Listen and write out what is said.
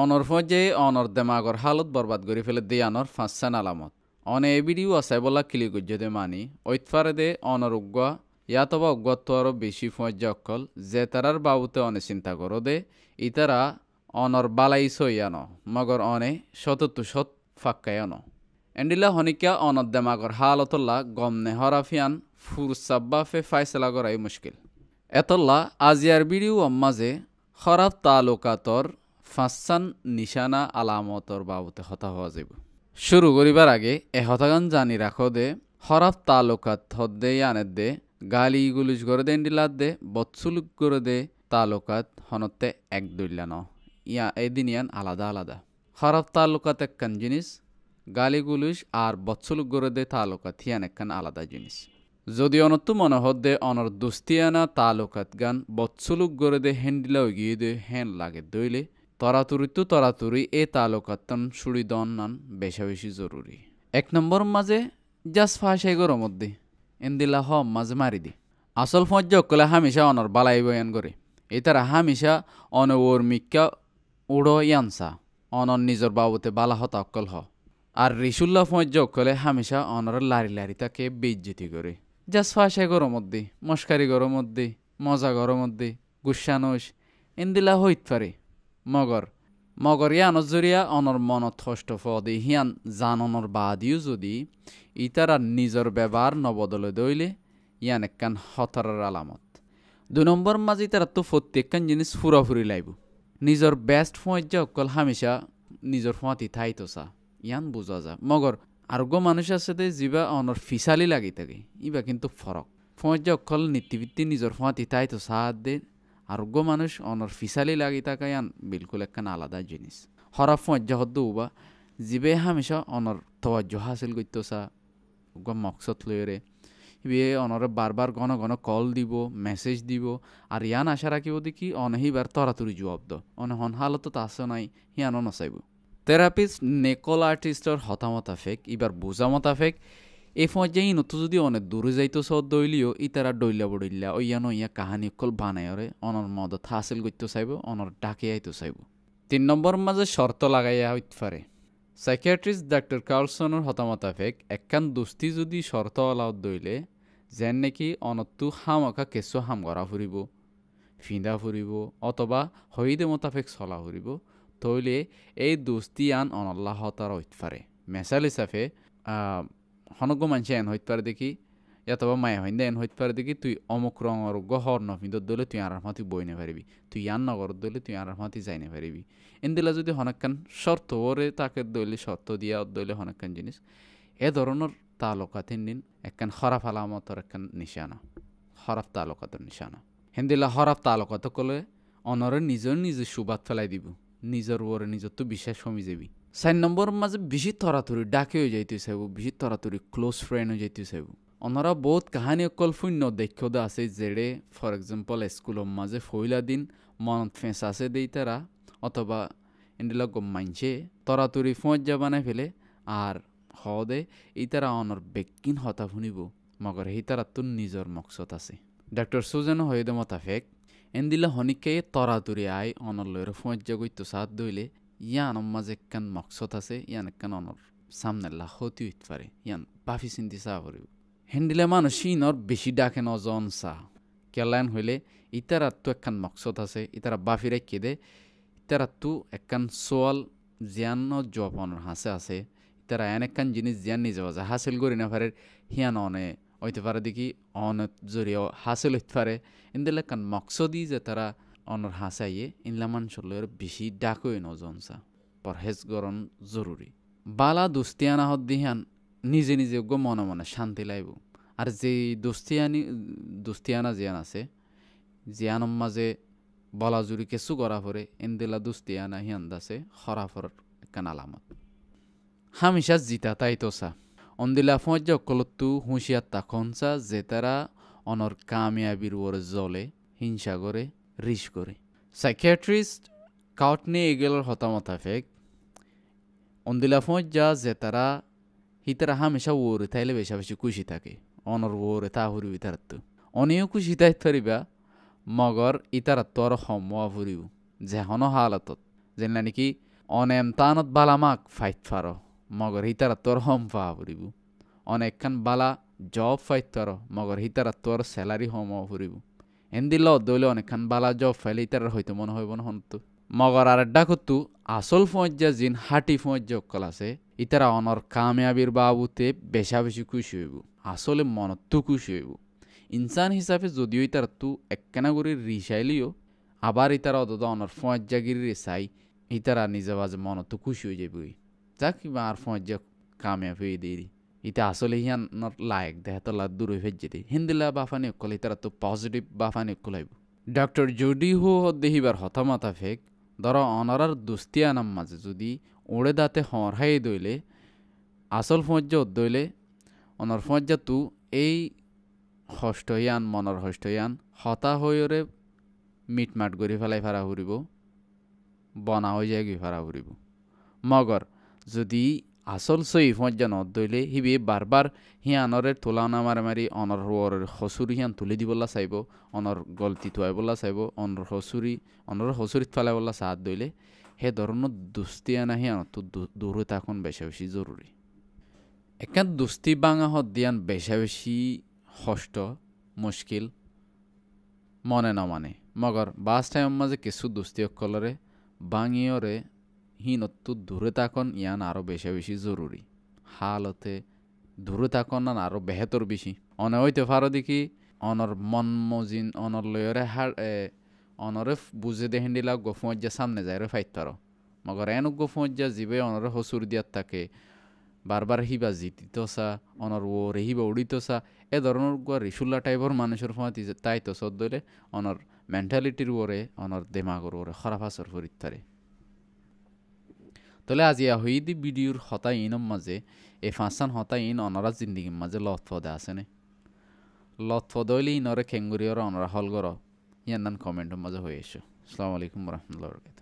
অনর ফজে অনর দেমাগর হালত বরবাদ করে ফেলে দে আনর ফাঁসান আলামত অনে এ ভিডিও আসাই বলা কিলি গুজ্জদে মানি ঐতফারে দে অনর উগ্গা ইয়াতবা উগ্গত্ব আরও বেশি ফজ্জা অকল যে তারার বাবুতে অনে চিন্তা করো দে ইতারা অনর বালাই সইয়ান মগর অনে শতত্তু সত ফাক্কায়ন এন্ডিলা হনিকা অনর দেমাগর হালতল্লা গমনে হরাফিয়ান ফুরসাব্বা ফে ফাইসলা করাই মুশকিল এতল্লা আজিয়ার বিড়িও অম্মাজে খরাব তালুকাতর ফাঁসান নিশানা আলামতর বাবতে হতা হওয়া যাব শুরু করিবার আগে এ হতাগান জানি রাখ দে হরাফ তালুকাত দে আনে দে গালি গুলুজ করে দে ইন্ডিলাত দে বৎসুলুক করে দে তালুকাত হনতে এক দুইলা ন ইয়া এদিন ইয়ান আলাদা আলাদা হরাফ তালুকাত একখান জিনিস গালি গুলিশ আর বৎসুলুক করে দে তালুকাত ইয়ান একখান আলাদা জিনিস যদি অনত্য মনে হত দে অনর দুস্তিয়ানা তালুকাত গান বৎসুলুক করে দে হেন্ডিলা গিয়ে দে হেন লাগে দইলে তরাতুরিতু তরাতুরি এ দন নান বেশা বেশি জরুরি এক নম্বর মাঝে জাস ফাঁসাইগর মধ্যে এন্দিলা হ মাঝে মারি দি আসল ফজ্জ কলে হামিশা অনর বালাই বয়ান করে তারা হামিশা অন ওর মিক্কা উড়ো ইয়ানসা অনন নিজর বাবুতে বালা হত অকল হ আর রিসুল্লা ফজ্জ কলে হামিশা অনর লারি লারি তাকে বিজ্জিতি করে জাস ফাঁসাইগর মধ্যে মস্কারি গর মধ্যে মজা গর মধ্যে গুসানোস এন্দিলা হইত পারে মগৰ মগৰীয়া নজৰীয়া অনৰ মনত ষষ্ঠ ফদে সিয়ান জাননৰ বাদীও যদি ইতাৰা নিজৰ বেবাৰ নবদলে দৈলে ইয়ান একান হতৰাৰ আলামত দুই নম্বৰ মাজে ইতাৰাতো প্ৰত্যেকখন জিনিছ ফুৰা ফুৰি লাগিব নিজৰ বেষ্ট সৌৰ্য অকল হামিছা নিজৰ সোঁৱাতি ঠাই তচা ইয়ান বুজোৱা যা মগৰ আৰোগ্য মানুহ আছে দে যিবা অনৰ ফিচালি লাগি থাকে ইবা কিন্তু ফৰক সৌৰ্য অকল নীতি নিজৰ সোঁৱাতি ঠাই তচা দে আরোগ্য মানুষ অনর ফিসালি লাগি আন বিলকুল একখান আলাদা জিনিস হরাফ মজ্জাহদ্দ উবা জিবে হামেশা অনর তওয়াজ্য হাসিল করতো সা মকসদ লয়রে বিয়ে অনরে বারবার ঘন ঘন কল দিব মেসেজ দিব আর ইয়ান আশা রাখিব দেখি অনহিবার তরাতরি জবাব দ অনে হন হালত আছে নাই হিয়ানো নচাইব থেরাপিস্ট নেকল আর্টিস্টর হতামতাফেক ইবার বোঝা মতাফেক এই যাই নতুন যদি অনেক দূরে যাইতো সদ দইলিও ইতারা ডইলা বড়ইলা ওইয়ানো ইয়া কাহানি কল বানায়রে অনর মদ হাসিল গইতো চাইব অনর ডাকে আইতো চাইব তিন নম্বর মাঝে শর্ত লাগাইয়া হইত পারে সাইকিয়াট্রিস্ট ডাক্তার কার্লসনের হতামতাফেক একখান দোস্তি যদি শর্ত অলাউত দইলে যেন নাকি অনত্তু হামকা কেঁচু হাম করা ফুরিব ফিঁদা ফুরিব অথবা হইদে মোতাফেক চলা ফুরিব তইলে এই দোস্তি আন অনল্লাহতার হইত পারে মেসাল হিসাবে হনগ্য মানুষে এন হইতে পারে দেখি এতবা মায়া হইন এন হইতে পারে দেখি তুই অমুক রঙর গহর নফিদত দলে তুই আর মাতি বই নে পারিবি তুই ইয়ান নগর দলে তুই আর মাতি যাই নে পারিবি এন্দিলা যদি হনাক্কান শর্ত ওরে তাকে দইলে শর্ত দিয়া দলে হনাক্কান জিনিস এ ধরনের তিন দিন একখান হরাফ আলামতর একখান নিশানা হরাফ তালকাতর নিশানা হেন্দিলা হরাফ তালকাত কলে অনরে নিজের নিজে সুবাদ ফেলাই দিব নিজের ওরে নিজের তো বিশ্বাস কমি যাবি চাৰি নম্বৰ মাজে বেছি তৰাতৰি ডাকে হৈ যাই চাইব বেছি তৰাতৰি ক্ল'জ ফ্ৰেণ্ড হৈ যাই চাইব অনারা বহুত কাহানী অকল শূন্য দক্ষতা আছে যেৰে ফর এক্সাম্পল স্কুলৰ মাঝে ফইলা দিন মনত ফেঁস আছে দেই তারা অথবা এন্ডিলক মাইনছে তরাতরি যা জাবানে ফেলে আর হ দে এই তারা অনর বেকিন হতা শুনিব মগর সেই তারা নিজৰ নিজের মকসদ আছে ডাক্তার সুজেন হয়েদে মতাফেক এন্দিলা হনিকে তরাতরি আই অনর লৈর যা জাগৈ তো সাত দইলে ইয়ান অম্মাজ একখান মকসত আছে ইয়ান একখান অনর সামনে লাখতি হইতে পারে ইয়ান বাফি চিন্তি চাহ করিব হেন্ডিলে মানুষ ইনর বেশি ডাকে নজন চাহ কেলায়ন হইলে ইতারাত তো একখান মকসত আছে ইতারা বাফিরে কেদে ইতারাত তো একখান সোয়াল জিয়ান্ন জপনর হাসে আছে ইতারা এন একখান জিনিস জিয়ান নিজে বাজা হাসিল করি না পারে হিয়ান অনে হইতে পারে দেখি অনে জড়িয়ে হাসিল হইতে পারে ইন্দিলে একখান মকসদই যে তারা অনর হাসাইয়ে ইনলামান সলের বেশি ডাকই নজনসা পরহেজ গরণ জরুরি বালা দুস্তিয়ানা দিহান নিজে নিজে গো মনে মনে শান্তি লাইব আর যে দুস্তিয়ানি দুস্তিয়ানা জিয়ান আছে জিয়ানম মাঝে বলা জুড়ি কেঁচু করা ফরে এন্দেলা দুস্তিয়ানা হিয়ান্দাসে হরাফর একখান আলামত হামিশা জিতা তাই তোসা অন্দিলা ফজ কলত্তু হুঁশিয়ার তাকনসা যে তারা অনর কামিয়াবির ওর জলে হিংসা করে রিচ করে সাইকিয়াট্রিস্ট কাউটনি এগেলর হতা মোতাফেক অন্দিলা ফোঁজ যা যে তারা হিতারা হামেশা ওরে তাইলে বেশা বেশি খুশি থাকে অনর ওরে তাহুরি ভিতারত্ব অনেও খুশি তাই ধরিবা মগর ইতারাত্ব আর সম ফুরিব যেহনো হালতত যেনা নাকি অনেমতানত বালামাক ফাইট ফার মগর হিতারাত্ব আর সম ফা ফুরিব অনেকখান বালা জব ফাইট ফার মগর হিতারাত্ব আর স্যালারি সম ফুরিব এন্দি ল দইলে অনেকখান বালা জ ফেলে ইতার হয়তো মনে হইব না হন্তু মগর আর ডাক তু আসল ফজ্জা জিন হাঁটি ফজ্জা অকল আছে ইতারা অনর কামিয়াবির বাবুতে বেশা বেশি খুশি হইব আসলে মনত্ব খুশি হইব ইনসান হিসাবে যদিও ইতার তু একখানা রিসাইলিও আবার ইতারা অতদ অনর ফজ্জাগির রেসাই ইতারা নিজে বাজে মনত্ব খুশি হয়ে যাবি যাক আর ফজ্জা কামিয়াব হয়ে দিয়ে ইতা আসলে হিয়ান নট লায়ক দেহাতলা দূরই হয়ে যেতে হিন্দিলা বাফানি অকল তারা তো পজিটিভ বাফানি কলাইব ডক্টর জুডি হু দেহিবার হতামাতা ফেক ধর অনরার দুস্তিয়া নাম মাঝে যদি ওড়ে দাঁতে হরহাই দইলে আসল ফজ্জা দইলে অনর ফজ্জা তু এই হষ্টয়ান মনর হষ্টয়ান হতা হইরে মিটমাট গড়ি ফেলাই ফারা হুরিব বনা হয়ে যায় গি ফারা হুরিব মগর যদি আসল সই ফজ্জান দইলে হিবি বারবার হিয়া অনরের তোলা নামার মাৰি মাৰি অনৰ হসুরি হিয়ান তুলি দিবলা চাইব অনৰ গলতি তুয়াই বলা চাইব অনৰ হসুরি অনর হসুরিত ফালাই বলা সাহাত দইলে সেই ধৰণৰ দুষ্টি আনা হিয়ান তো দূর হয়ে থাকুন বেশা বেশি জরুরি একান দুস্তি বাঙা হত দিয়ান বেশা বেছি হষ্ট মুস্কিল মনে নমানে মগৰ বাস টাইমৰ মাজে কিছু দুষ্টিসকলৰে অকলরে সি হীন তো দূরে থাকন ইয়ান আরও বেশি বেশি জরুরি হালতে দূরে থাকন না আরও বেহেতর বেশি অনে হইতে পারো দেখি অনর মন মজিন অনর লয়রে হার অনরে বুঝে দেহেন্ডিলা গফুঁজা সামনে যায় রে ফাইত পারো মগর এন গফুঁজা জীবে অনরে হসুর দিয়ার থাকে বারবার হিবা জিতিতসা অনর ও রেহিবা উড়িতসা এ ধরনের গুয়া রিসুল্লা টাইপর মানুষের ফোঁয়া তাই তো সদ্দলে অনর মেন্টালিটির ওরে অনর দেমাগর ওরে খরাফাসর ফরিত্তারে তলে আজি আহইদ ভিডিওর হতা ইনম মাঝে এ ফাঁসান হতা ইন অনরা জিন্দিগি মাঝে লথ নে লথ লতফদইলে ইনরে খেঙ্গুরিয়র অনরা হলগর ইয়ান কমেন্টর মাঝে হয়ে এসো আসসালামু আলাইকুম রহমতুল্লাহ